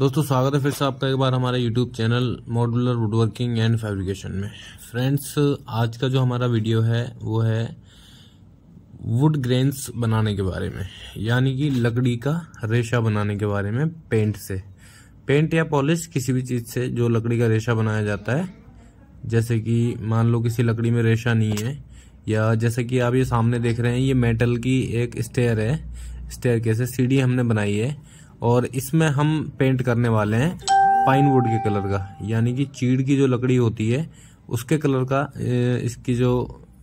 दोस्तों स्वागत है फिर से आपका एक बार हमारे YouTube channel modular woodworking and fabrication में फ्रेंड्स आज का जो हमारा वीडियो है वो है वुड ग्रेन्स बनाने के बारे में यानी कि लकड़ी का रेशा बनाने के बारे में पेंट से पेंट या पॉलिश किसी भी चीज़ से जो लकड़ी का रेशा बनाया जाता है जैसे कि मान लो किसी लकड़ी में रेशा नहीं है या जैसे कि आप ये सामने देख रहे हैं ये मेटल की एक स्टेयर है स्टेयर कैसे सीढ़ी हमने बनाई है और इसमें हम पेंट करने वाले हैं पाइन वुड के कलर का यानी कि चीड़ की जो लकड़ी होती है उसके कलर का इसकी जो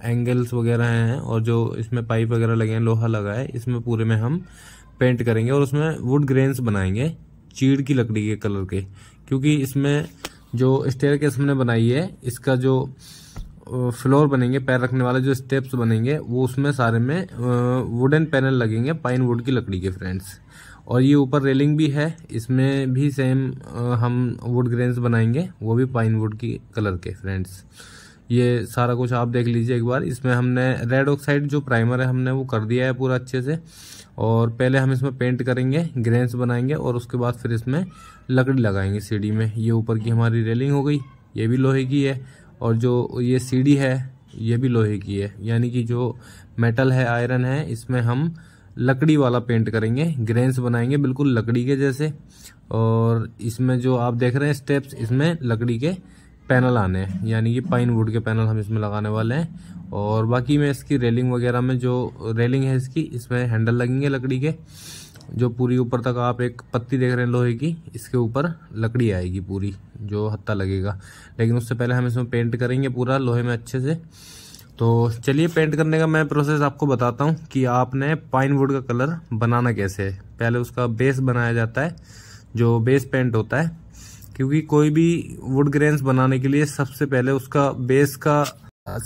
एंगल्स वगैरह हैं और जो इसमें पाइप वगैरह लगे हैं लोहा लगा है इसमें पूरे में हम पेंट करेंगे और उसमें वुड ग्रेन्स बनाएंगे चीड़ की लकड़ी के कलर के क्योंकि इसमें जो स्टेयर केस हमने बनाई है इसका जो फ्लोर बनेंगे पैर रखने वाले जो स्टेप्स बनेंगे वो उसमें सारे में वुडन पैनल लगेंगे पाइन वुड की लकड़ी के फ्रेंड्स और ये ऊपर रेलिंग भी है इसमें भी सेम हम वुड ग्रेन्स बनाएंगे वो भी पाइन वुड की कलर के फ्रेंड्स ये सारा कुछ आप देख लीजिए एक बार इसमें हमने रेड ऑक्साइड जो प्राइमर है हमने वो कर दिया है पूरा अच्छे से और पहले हम इसमें पेंट करेंगे ग्रेन्स बनाएंगे और उसके बाद फिर इसमें लकड़ी लगाएंगे सीढ़ी में ये ऊपर की हमारी रेलिंग हो गई ये भी लोहे की है और जो ये सीढ़ी है ये भी लोहे की है यानी कि जो मेटल है आयरन है इसमें हम लकड़ी वाला पेंट करेंगे ग्रेन्स बनाएंगे बिल्कुल लकड़ी के जैसे और इसमें जो आप देख रहे हैं स्टेप्स इसमें लकड़ी के पैनल आने हैं यानी कि पाइन वुड के पैनल हम इसमें लगाने वाले हैं और बाकी में इसकी रेलिंग वगैरह में जो रेलिंग है इसकी इसमें हैंडल लगेंगे लकड़ी के जो पूरी ऊपर तक आप एक पत्ती देख रहे हैं लोहे की इसके ऊपर लकड़ी आएगी पूरी जो हत्ता लगेगा लेकिन उससे पहले हम इसमें पेंट करेंगे पूरा लोहे में अच्छे से तो चलिए पेंट करने का मैं प्रोसेस आपको बताता हूँ कि आपने पाइन वुड का कलर बनाना कैसे है पहले उसका बेस बनाया जाता है जो बेस पेंट होता है क्योंकि कोई भी वुड ग्रेन्स बनाने के लिए सबसे पहले उसका बेस का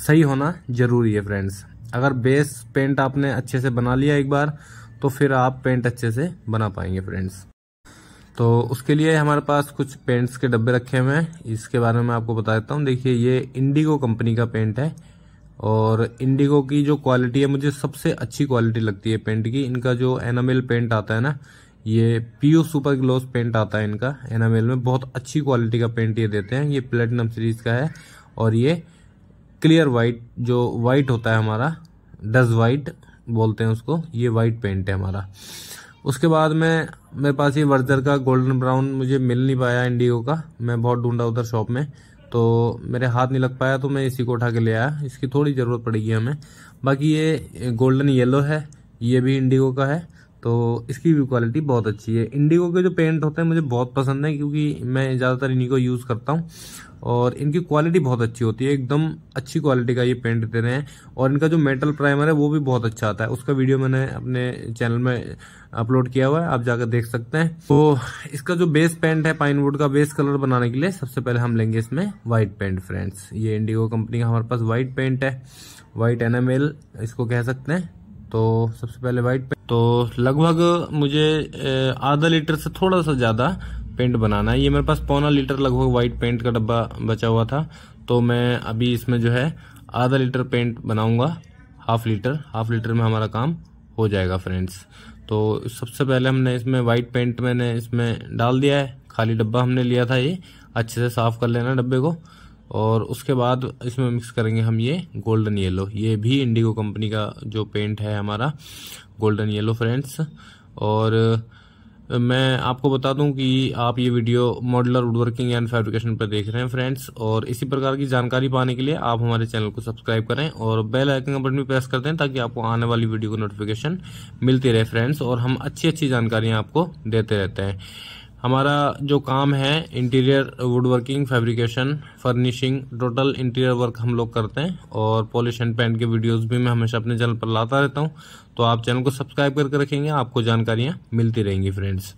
सही होना ज़रूरी है फ्रेंड्स अगर बेस पेंट आपने अच्छे से बना लिया एक बार तो फिर आप पेंट अच्छे से बना पाएंगे फ्रेंड्स तो उसके लिए हमारे पास कुछ पेंट्स के डब्बे रखे हुए हैं इसके बारे में मैं आपको बता देता हूँ देखिए ये इंडिगो कंपनी का पेंट है और इंडिगो की जो क्वालिटी है मुझे सबसे अच्छी क्वालिटी लगती है पेंट की इनका जो एनामेल पेंट आता है ना ये पीओ सुपर ग्लोस पेंट आता है इनका एनामेल में बहुत अच्छी क्वालिटी का पेंट ये देते हैं ये प्लेटिनम सीरीज का है और ये क्लियर वाइट जो वाइट होता है हमारा डज वाइट बोलते हैं उसको ये वाइट पेंट है हमारा उसके बाद में मेरे पास ये वर्जर का गोल्डन ब्राउन मुझे मिल नहीं पाया इंडिगो का मैं बहुत ढूंढा उधर शॉप में तो मेरे हाथ नहीं लग पाया तो मैं इसी को उठा के ले आया इसकी थोड़ी ज़रूरत पड़ेगी हमें बाकी ये गोल्डन येलो है ये भी इंडिगो का है तो इसकी भी क्वालिटी बहुत अच्छी है इंडिगो के जो पेंट होते हैं मुझे बहुत पसंद है क्योंकि मैं ज़्यादातर इन्हीं को यूज़ करता हूँ और इनकी क्वालिटी बहुत अच्छी होती है एकदम अच्छी क्वालिटी का ये पेंट दे रहे हैं और इनका जो मेटल प्राइमर है वो भी बहुत अच्छा आता है उसका वीडियो मैंने अपने चैनल में अपलोड किया हुआ है आप जाकर देख सकते हैं तो इसका जो बेस पेंट है पाइन वुड का बेस कलर बनाने के लिए सबसे पहले हम लेंगे इसमें व्हाइट पेंट फ्रेंड्स ये इंडिगो कंपनी का हमारे पास व्हाइट पेंट है व्हाइट एनामेल इसको कह सकते हैं तो सबसे पहले व्हाइट पेंट तो लगभग मुझे आधा लीटर से थोड़ा सा ज़्यादा पेंट बनाना है ये मेरे पास पौना लीटर लगभग वाइट पेंट का डब्बा बचा हुआ था तो मैं अभी इसमें जो है आधा लीटर पेंट बनाऊंगा हाफ लीटर हाफ लीटर में हमारा काम हो जाएगा फ्रेंड्स तो सबसे पहले हमने इसमें वाइट पेंट मैंने इसमें डाल दिया है खाली डब्बा हमने लिया था ये अच्छे से साफ़ कर लेना डब्बे को और उसके बाद इसमें मिक्स करेंगे हम ये गोल्डन येलो ये भी इंडिगो कंपनी का जो पेंट है हमारा गोल्डन येलो फ्रेंड्स और मैं आपको बता दूं कि आप ये video modular woodworking and fabrication पर देख रहे हैं फ्रेंड्स और इसी प्रकार की जानकारी पाने के लिए आप हमारे चैनल को सब्सक्राइब करें और बेल आइकन का बटन भी प्रेस कर दें ताकि आपको आने वाली वीडियो को नोटिफिकेशन मिलती रहे फ्रेंड्स और हम अच्छी अच्छी जानकारियाँ आपको देते रहते हैं हमारा जो काम है interior wood working fabrication furnishing total interior work हम लोग करते हैं और पॉलिश एंड पेंट के वीडियोस भी मैं हमेशा अपने चैनल पर लाता रहता हूं तो आप चैनल को सब्सक्राइब करके रखेंगे आपको जानकारियां मिलती रहेंगी फ्रेंड्स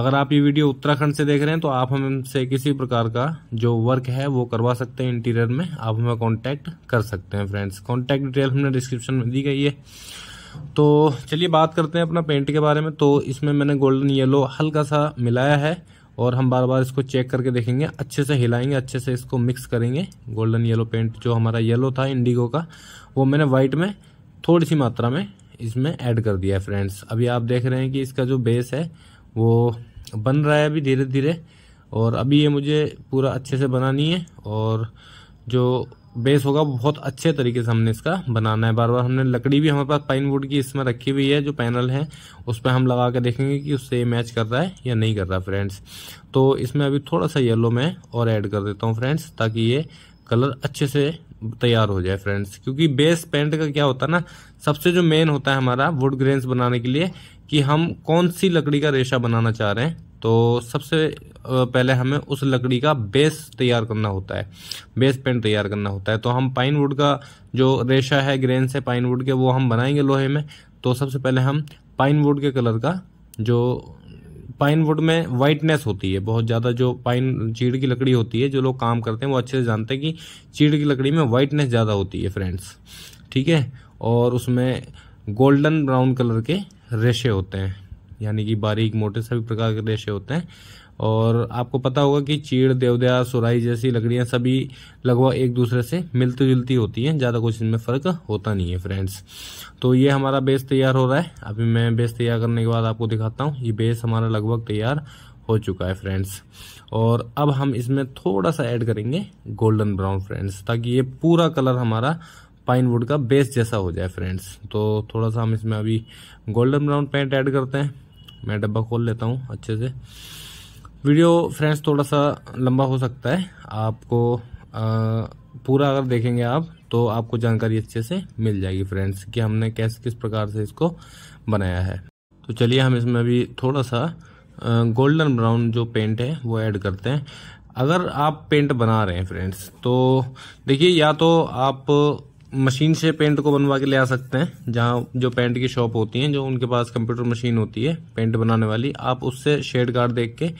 अगर आप ये वीडियो उत्तराखंड से देख रहे हैं तो आप हमसे किसी प्रकार का जो वर्क है वो करवा सकते हैं इंटीरियर में आप हमें कॉन्टैक्ट कर सकते हैं फ्रेंड्स कॉन्टैक्ट डिटेल हमने डिस्क्रिप्शन में दी गई है तो चलिए बात करते हैं अपना पेंट के बारे में तो इसमें मैंने गोल्डन येलो हल्का सा मिलाया है और हम बार बार इसको चेक करके देखेंगे अच्छे से हिलाएंगे अच्छे से इसको मिक्स करेंगे गोल्डन येलो पेंट जो हमारा येलो था इंडिगो का वो मैंने वाइट में थोड़ी सी मात्रा में इसमें ऐड कर दिया है फ्रेंड्स अभी आप देख रहे हैं कि इसका जो बेस है वो बन रहा है अभी धीरे धीरे और अभी ये मुझे पूरा अच्छे से बनानी है और जो बेस होगा वो बहुत अच्छे तरीके से हमने इसका बनाना है बार बार हमने लकड़ी भी हमारे पास पाइन वुड की इसमें रखी हुई है जो पैनल है उस पर हम लगा के देखेंगे कि उससे मैच कर रहा है या नहीं कर रहा फ्रेंड्स तो इसमें अभी थोड़ा सा येलो मैं और ऐड कर देता हूँ फ्रेंड्स ताकि ये कलर अच्छे से तैयार हो जाए फ्रेंड्स क्योंकि बेस पेंट का क्या होता है ना सबसे जो मेन होता है हमारा वुड ग्रेन्स बनाने के लिए कि हम कौन सी लकड़ी का रेशा बनाना चाह रहे हैं तो सबसे पहले हमें उस लकड़ी का बेस तैयार करना होता है बेस पेंट तैयार करना होता है तो हम पाइन वुड का जो रेशा है ग्रेन से पाइन वुड के वो हम बनाएंगे लोहे में तो सबसे पहले हम पाइन वुड के कलर का जो पाइन वुड में वाइटनेस होती है बहुत ज़्यादा जो पाइन चीड़ की लकड़ी होती है जो लोग काम करते हैं वो अच्छे से जानते हैं कि चीड़ की लकड़ी में वाइटनेस ज़्यादा होती है फ्रेंड्स ठीक है और उसमें गोल्डन ब्राउन कलर के रेशे होते हैं यानी कि बारीक मोटे सभी प्रकार के रेशे होते हैं और आपको पता होगा कि चीड़ देवदया सुराई जैसी लकड़ियाँ सभी लगभग एक दूसरे से मिलती जुलती होती हैं ज़्यादा कुछ इनमें फ़र्क होता नहीं है फ्रेंड्स तो ये हमारा बेस तैयार हो रहा है अभी मैं बेस तैयार करने के बाद आपको दिखाता हूँ ये बेस हमारा लगभग तैयार हो चुका है फ्रेंड्स और अब हम इसमें थोड़ा सा ऐड करेंगे गोल्डन ब्राउन फ्रेंड्स ताकि ये पूरा कलर हमारा पाइन वुड का बेस जैसा हो जाए फ्रेंड्स तो थोड़ा सा हम इसमें अभी गोल्डन ब्राउन पेंट ऐड करते हैं मैं डब्बा खोल लेता हूँ अच्छे से वीडियो फ्रेंड्स थोड़ा सा लंबा हो सकता है आपको आ, पूरा अगर देखेंगे आप तो आपको जानकारी अच्छे से मिल जाएगी फ्रेंड्स कि हमने कैसे किस प्रकार से इसको बनाया है तो चलिए हम इसमें अभी थोड़ा सा गोल्डन ब्राउन जो पेंट है वो ऐड करते हैं अगर आप पेंट बना रहे हैं फ्रेंड्स तो देखिए या तो आप मशीन से पेंट को बनवा के ले आ सकते हैं जहाँ जो पेंट की शॉप होती हैं जो उनके पास कंप्यूटर मशीन होती है पेंट बनाने वाली आप उससे शेड कार्ड देख के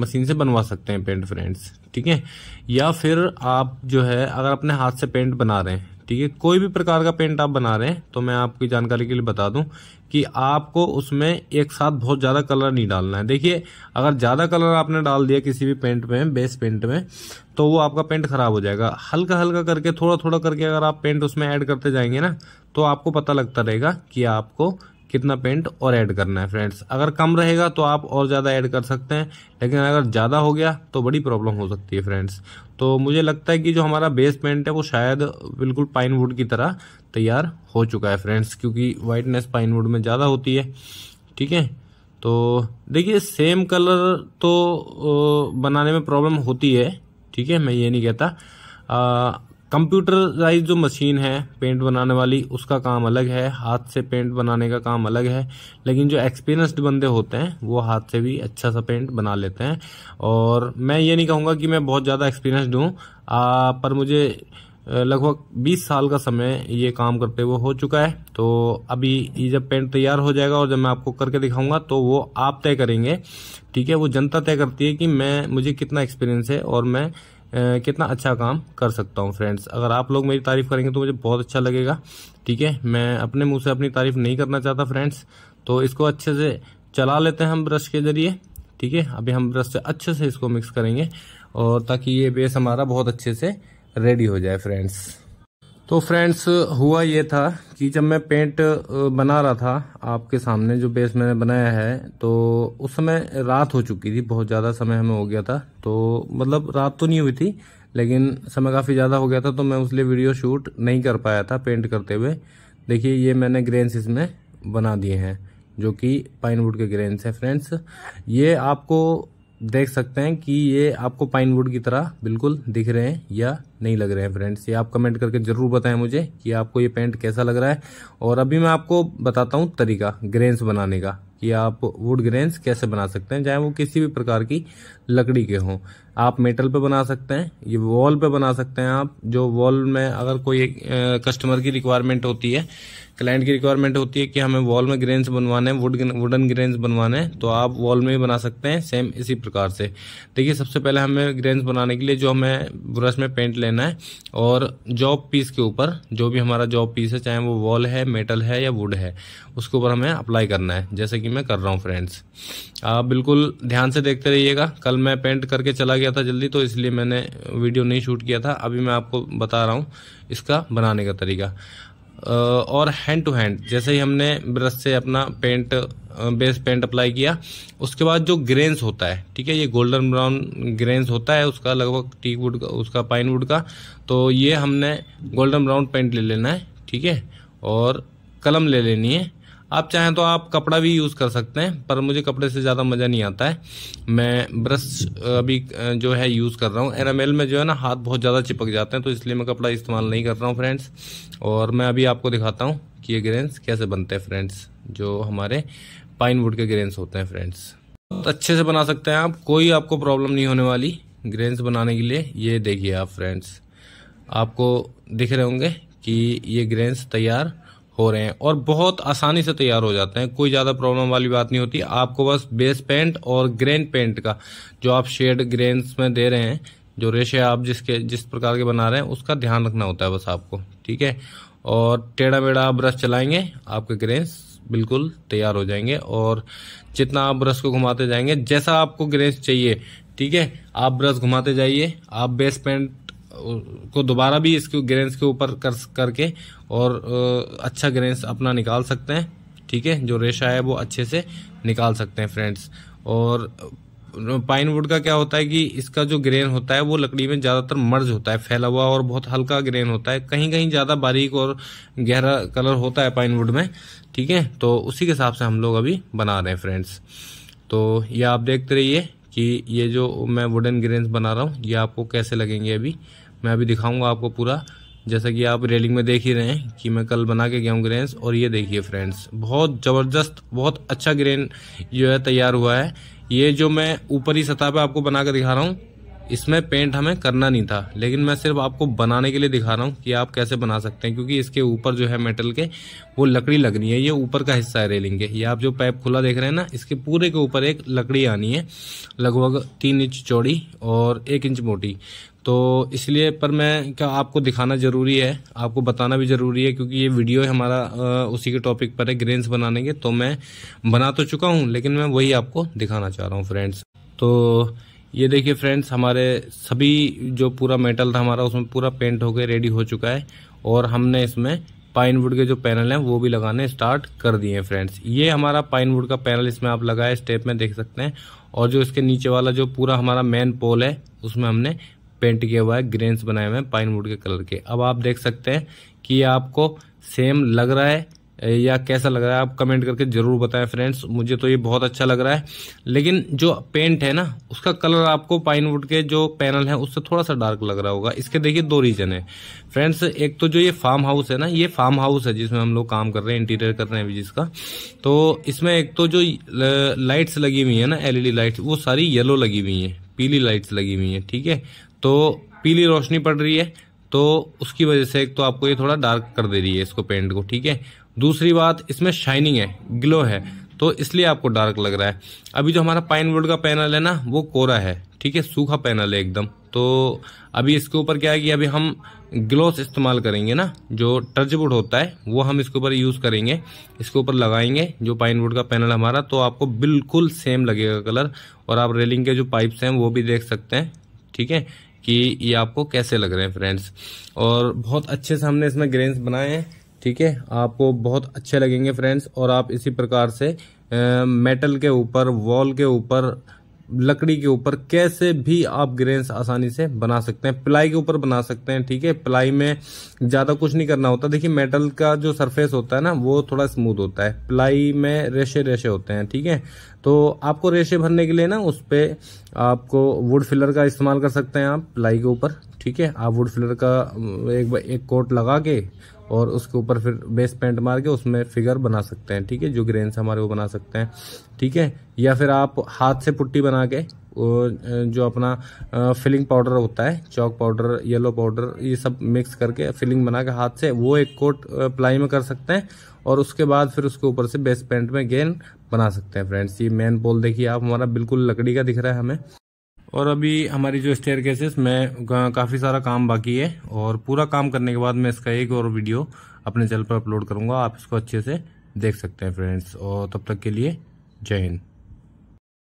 मशीन से बनवा सकते हैं पेंट फ्रेंड्स ठीक है या फिर आप जो है अगर अपने हाथ से पेंट बना रहे हैं ठीक है कोई भी प्रकार का पेंट आप बना रहे हैं तो मैं आपकी जानकारी के लिए बता दूं कि आपको उसमें एक साथ बहुत ज़्यादा कलर नहीं डालना है देखिए अगर ज़्यादा कलर आपने डाल दिया किसी भी पेंट में बेस पेंट में तो वो आपका पेंट ख़राब हो जाएगा हल्का हल्का करके थोड़ा थोड़ा करके अगर आप पेंट उसमें ऐड करते जाएंगे ना तो आपको पता लगता रहेगा कि आपको कितना पेंट और ऐड करना है फ्रेंड्स अगर कम रहेगा तो आप और ज़्यादा ऐड कर सकते हैं लेकिन अगर ज़्यादा हो गया तो बड़ी प्रॉब्लम हो सकती है फ्रेंड्स तो मुझे लगता है कि जो हमारा बेस पेंट है वो शायद बिल्कुल पाइन वुड की तरह तैयार हो चुका है फ्रेंड्स क्योंकि वाइटनेस पाइन वुड में ज़्यादा होती है ठीक है तो देखिए सेम कलर तो बनाने में प्रॉब्लम होती है ठीक है मैं ये नहीं कहता कंप्यूटराइज जो मशीन है पेंट बनाने वाली उसका काम अलग है हाथ से पेंट बनाने का काम अलग है लेकिन जो एक्सपीरियंस्ड बंदे होते हैं वो हाथ से भी अच्छा सा पेंट बना लेते हैं और मैं ये नहीं कहूँगा कि मैं बहुत ज़्यादा एक्सपीरियंसड हूँ पर मुझे लगभग 20 साल का समय ये काम करते हुए हो चुका है तो अभी ये जब पेंट तैयार हो जाएगा और जब मैं आपको करके दिखाऊंगा तो वो आप तय करेंगे ठीक है वो जनता तय करती है कि मैं मुझे कितना एक्सपीरियंस है और मैं कितना अच्छा काम कर सकता हूँ फ्रेंड्स अगर आप लोग मेरी तारीफ़ करेंगे तो मुझे बहुत अच्छा लगेगा ठीक है मैं अपने मुंह से अपनी तारीफ़ नहीं करना चाहता फ्रेंड्स तो इसको अच्छे से चला लेते हैं हम ब्रश के ज़रिए ठीक है अभी हम ब्रश से अच्छे से इसको मिक्स करेंगे और ताकि ये बेस हमारा बहुत अच्छे से रेडी हो जाए फ्रेंड्स तो फ्रेंड्स हुआ ये था कि जब मैं पेंट बना रहा था आपके सामने जो बेस मैंने बनाया है तो उस समय रात हो चुकी थी बहुत ज़्यादा समय हमें हो गया था तो मतलब रात तो नहीं हुई थी लेकिन समय काफ़ी ज़्यादा हो गया था तो मैं उस वीडियो शूट नहीं कर पाया था पेंट करते हुए देखिए ये मैंने ग्रेन्स इसमें बना दिए हैं जो कि पाइनवुड के ग्रेन्स हैं फ्रेंड्स ये आपको देख सकते हैं कि ये आपको पाइनवुड की तरह बिल्कुल दिख रहे हैं या नहीं लग रहे हैं फ्रेंड्स ये आप कमेंट करके ज़रूर बताएं मुझे कि आपको ये पेंट कैसा लग रहा है और अभी मैं आपको बताता हूँ तरीका ग्रेन्स बनाने का कि आप वुड ग्रेन्स कैसे बना सकते हैं चाहे वो किसी भी प्रकार की लकड़ी के हों आप मेटल पे बना सकते हैं ये वॉल पे बना सकते हैं आप जो वॉल में अगर कोई एक कस्टमर की रिक्वायरमेंट होती है क्लाइंट की रिक्वायरमेंट होती है कि हमें वॉल में ग्रेन्स बनवाने हैं वुड वुडन ग्रेन्स बनवाने हैं तो आप वॉल में ही बना सकते हैं सेम इसी प्रकार से देखिए सबसे पहले हमें ग्रेन्स बनाने के लिए जो हमें ब्रश में पेंट लेना है और जॉब पीस के ऊपर जो भी हमारा जॉब पीस है चाहे वो वॉल है मेटल है या वुड है उसके ऊपर हमें अप्लाई करना है जैसे कि मैं कर रहा हूँ फ्रेंड्स आप बिल्कुल ध्यान से देखते रहिएगा कल मैं पेंट करके चला गया था जल्दी तो इसलिए मैंने वीडियो नहीं शूट किया था अभी मैं आपको बता रहा हूँ इसका बनाने का तरीका और हैंड टू हैंड जैसे ही हमने ब्रश से अपना पेंट बेस पेंट अप्लाई किया उसके बाद जो ग्रेन्स होता है ठीक है ये गोल्डन ब्राउन ग्रेन्स होता है उसका लगभग टीक वुड का उसका पाइन वुड का तो ये हमने गोल्डन ब्राउन पेंट ले लेना है ठीक है और कलम ले लेनी है आप चाहें तो आप कपड़ा भी यूज़ कर सकते हैं पर मुझे कपड़े से ज़्यादा मज़ा नहीं आता है मैं ब्रश अभी जो है यूज़ कर रहा हूँ एनामेल में जो है ना हाथ बहुत ज़्यादा चिपक जाते हैं तो इसलिए मैं कपड़ा इस्तेमाल नहीं कर रहा हूँ फ्रेंड्स और मैं अभी आपको दिखाता हूँ कि ये ग्रेन्स कैसे बनते हैं फ्रेंड्स जो हमारे पाइन वुड के ग्रेन्स होते हैं फ्रेंड्स अच्छे से बना सकते हैं आप कोई आपको प्रॉब्लम नहीं होने वाली ग्रेन्स बनाने के लिए ये देखिए आप फ्रेंड्स आपको दिख रहे होंगे कि ये ग्रेन्स तैयार हो रहे हैं और बहुत आसानी से तैयार हो जाते हैं कोई ज़्यादा प्रॉब्लम वाली बात नहीं होती आपको बस बेस पेंट और ग्रेन पेंट का जो आप शेड ग्रेन्स में दे रहे हैं जो रेशे आप जिसके जिस प्रकार के बना रहे हैं उसका ध्यान रखना होता है बस आपको ठीक है और टेढ़ा मेढ़ा ब्रश चलाएंगे आपके ग्रेन्स बिल्कुल तैयार हो जाएंगे और जितना आप ब्रश को घुमाते जाएंगे जैसा आपको ग्रेन्स चाहिए ठीक है आप ब्रश घुमाते जाइए आप बेस पेंट को दोबारा भी इसके ग्रेन्स के ऊपर कर करके और अच्छा ग्रेन्स अपना निकाल सकते हैं ठीक है जो रेशा है वो अच्छे से निकाल सकते हैं फ्रेंड्स और पाइन वुड का क्या होता है कि इसका जो ग्रेन होता है वो लकड़ी में ज़्यादातर मर्ज होता है फैला हुआ और बहुत हल्का ग्रेन होता है कहीं कहीं ज़्यादा बारीक और गहरा कलर होता है पाइन वुड में ठीक है तो उसी के हिसाब से हम लोग अभी बना रहे हैं फ्रेंड्स तो ये आप देखते रहिए कि ये जो मैं वुडन ग्रेन्स बना रहा हूँ ये आपको कैसे लगेंगे अभी मैं अभी दिखाऊंगा आपको पूरा जैसा कि आप रेलिंग में देख ही रहे हैं कि मैं कल बना के गया हूँ ग्रेन्स और ये देखिए फ्रेंड्स बहुत ज़बरदस्त बहुत अच्छा ग्रेन जो है तैयार हुआ है ये जो मैं ऊपरी सतह पर आपको बना दिखा रहा हूँ इसमें पेंट हमें करना नहीं था लेकिन मैं सिर्फ आपको बनाने के लिए दिखा रहा हूँ कि आप कैसे बना सकते हैं क्योंकि इसके ऊपर जो है मेटल के वो लकड़ी लगनी है ये ऊपर का हिस्सा है रेलिंग के ये आप जो पाइप खुला देख रहे हैं ना इसके पूरे के ऊपर एक लकड़ी आनी है लगभग तीन इंच चौड़ी और एक इंच मोटी तो इसलिए पर मैं क्या आपको दिखाना ज़रूरी है आपको बताना भी ज़रूरी है क्योंकि ये वीडियो है हमारा उसी के टॉपिक पर है ग्रेन्स बनाने के तो मैं बना तो चुका हूँ लेकिन मैं वही आपको दिखाना चाह रहा हूँ फ्रेंड्स तो ये देखिए फ्रेंड्स हमारे सभी जो पूरा मेटल था हमारा उसमें पूरा पेंट होकर रेडी हो चुका है और हमने इसमें पाइन वुड के जो पैनल हैं वो भी लगाने स्टार्ट कर दिए हैं फ्रेंड्स ये हमारा पाइन वुड का पैनल इसमें आप लगाए स्टेप में देख सकते हैं और जो इसके नीचे वाला जो पूरा हमारा मेन पोल है उसमें हमने पेंट किया हुआ है ग्रेन्स बनाए हुए हैं पाइन वुड के कलर के अब आप देख सकते हैं कि आपको सेम लग रहा है या कैसा लग रहा है आप कमेंट करके ज़रूर बताएं फ्रेंड्स मुझे तो ये बहुत अच्छा लग रहा है लेकिन जो पेंट है ना उसका कलर आपको पाइनवुड के जो पैनल है उससे थोड़ा सा डार्क लग रहा होगा इसके देखिए दो रीज़न है फ्रेंड्स एक तो जो ये फार्म हाउस है ना ये फार्म हाउस है जिसमें हम लोग काम कर रहे हैं इंटीरियर कर रहे हैं अभी जिसका तो इसमें एक तो जो लाइट्स लगी हुई है ना एलईडी लाइट्स वो सारी येलो लगी हुई है पीली लाइट्स लगी हुई हैं ठीक है तो पीली रोशनी पड़ रही है तो उसकी वजह से एक तो आपको ये थोड़ा डार्क कर दे रही है इसको पेंट को ठीक है दूसरी बात इसमें शाइनिंग है ग्लो है तो इसलिए आपको डार्क लग रहा है अभी जो हमारा पाइन वुड का पैनल है ना वो कोरा है ठीक है सूखा पैनल है एकदम तो अभी इसके ऊपर क्या है कि अभी हम ग्लोस इस्तेमाल करेंगे ना जो टर्चवुड होता है वो हम इसके ऊपर यूज़ करेंगे इसके ऊपर लगाएंगे जो पाइन वुड का पैनल हमारा तो आपको बिल्कुल सेम लगेगा कलर और आप रेलिंग के जो पाइप्स हैं वो भी देख सकते हैं ठीक है कि ये आपको कैसे लग रहे हैं फ्रेंड्स और बहुत अच्छे से हमने इसमें ग्रेन्स बनाए हैं ठीक है आपको बहुत अच्छे लगेंगे फ्रेंड्स और आप इसी प्रकार से आ, मेटल के ऊपर वॉल के ऊपर लकड़ी के ऊपर कैसे भी आप ग्रेन्स आसानी से बना सकते हैं प्लाई के ऊपर बना सकते हैं ठीक है प्लाई में ज़्यादा कुछ नहीं करना होता देखिए मेटल का जो सरफेस होता है ना वो थोड़ा स्मूथ होता है प्लाई में रेशे रेशे होते हैं ठीक है तो आपको रेशे भरने के लिए ना उस पर आपको वुड फिलर का इस्तेमाल कर सकते हैं आप प्लाई के ऊपर ठीक है आप वुड फिलर का एक एक कोट लगा के और उसके ऊपर फिर बेस पेंट मार के उसमें फिगर बना सकते हैं ठीक है जो ग्रेन से हमारे वो बना सकते हैं ठीक है या फिर आप हाथ से पुट्टी बना के जो अपना फिलिंग पाउडर होता है चौक पाउडर येलो पाउडर ये सब मिक्स करके फिलिंग बना के हाथ से वो एक कोट प्लाई में कर सकते हैं और उसके बाद फिर उसके ऊपर से बेस पेंट में गेंद बना सकते हैं फ्रेंड्स ये मेन पोल देखिए आप हमारा बिल्कुल लकड़ी का दिख रहा है हमें और अभी हमारी जो स्टेयर केसेस में काफ़ी सारा काम बाकी है और पूरा काम करने के बाद मैं इसका एक और वीडियो अपने चैनल पर अपलोड करूँगा आप इसको अच्छे से देख सकते हैं फ्रेंड्स और तब तक के लिए जय हिंद